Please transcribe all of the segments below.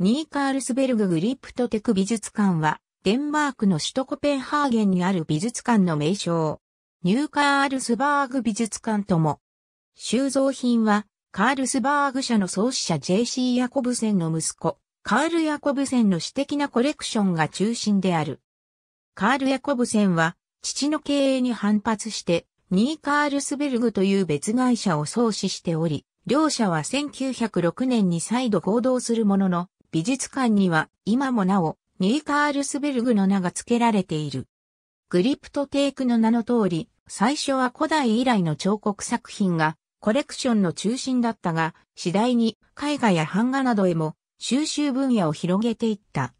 ニーカールスベルググリプトテク美術館は、デンマークの首都コペンハーゲンにある美術館の名称。ニューカールスバーグ美術館とも。収蔵品は、カールスバーグ社の創始者 JC ヤコブセンの息子、カール・ヤコブセンの私的なコレクションが中心である。カール・ヤコブセンは、父の経営に反発して、ニーカールスベルグという別会社を創始しており、両社は1906年に再度合同するものの、美術館には今もなおニーカールスベルグの名が付けられている。グリプトテイクの名の通り、最初は古代以来の彫刻作品がコレクションの中心だったが、次第に絵画や版画などへも収集分野を広げていった。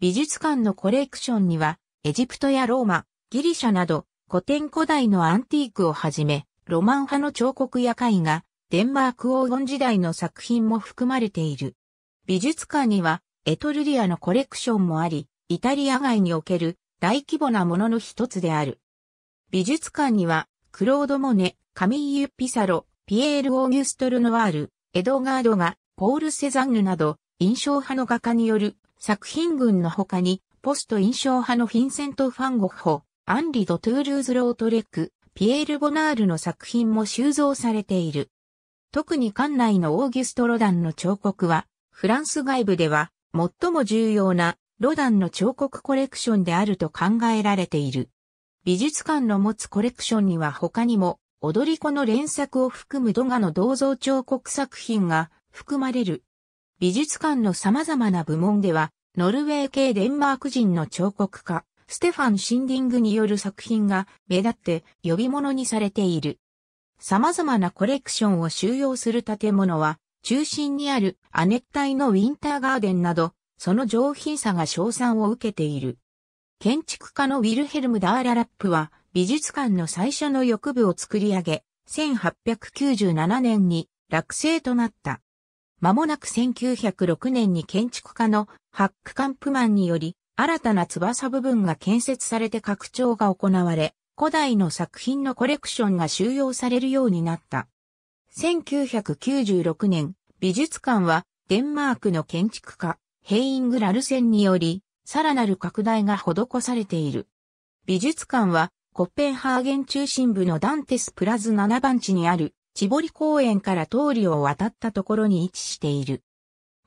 美術館のコレクションには、エジプトやローマ、ギリシャなど古典古代のアンティークをはじめ、ロマン派の彫刻や絵画、デンマーク黄金時代の作品も含まれている。美術館にはエトルリアのコレクションもあり、イタリア外における大規模なものの一つである。美術館には、クロード・モネ、カミーユ・ピサロ、ピエール・オーギュストル・ノワール、エドガードが、ポール・セザンヌなど、印象派の画家による作品群の他に、ポスト印象派のフィンセント・ファンゴッホ、アンリ・ド・トゥールーズ・ロートレック、ピエール・ボナールの作品も収蔵されている。特に館内のオーギュスト・ロダンの彫刻は、フランス外部では最も重要なロダンの彫刻コレクションであると考えられている。美術館の持つコレクションには他にも、踊り子の連作を含むドガの銅像彫刻作品が含まれる。美術館の様々な部門では、ノルウェー系デンマーク人の彫刻家、ステファン・シンディングによる作品が目立って呼び物にされている。様々なコレクションを収容する建物は中心にある亜熱帯のウィンターガーデンなど、その上品さが賞賛を受けている。建築家のウィルヘルム・ダーララップは、美術館の最初の翼部を作り上げ、1897年に落成となった。間もなく1906年に建築家のハック・カンプマンにより、新たな翼部分が建設されて拡張が行われ、古代の作品のコレクションが収容されるようになった。1996年、美術館はデンマークの建築家、ヘイング・ラルセンにより、さらなる拡大が施されている。美術館は、コッペンハーゲン中心部のダンテスプラズ7番地にある、チボリ公園から通りを渡ったところに位置している。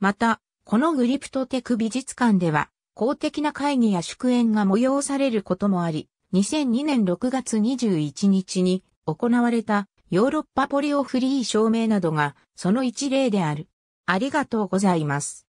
また、このグリプトテク美術館では、公的な会議や祝宴が催されることもあり、2002年6月21日に行われたヨーロッパポリオフリー証明などがその一例である。ありがとうございます。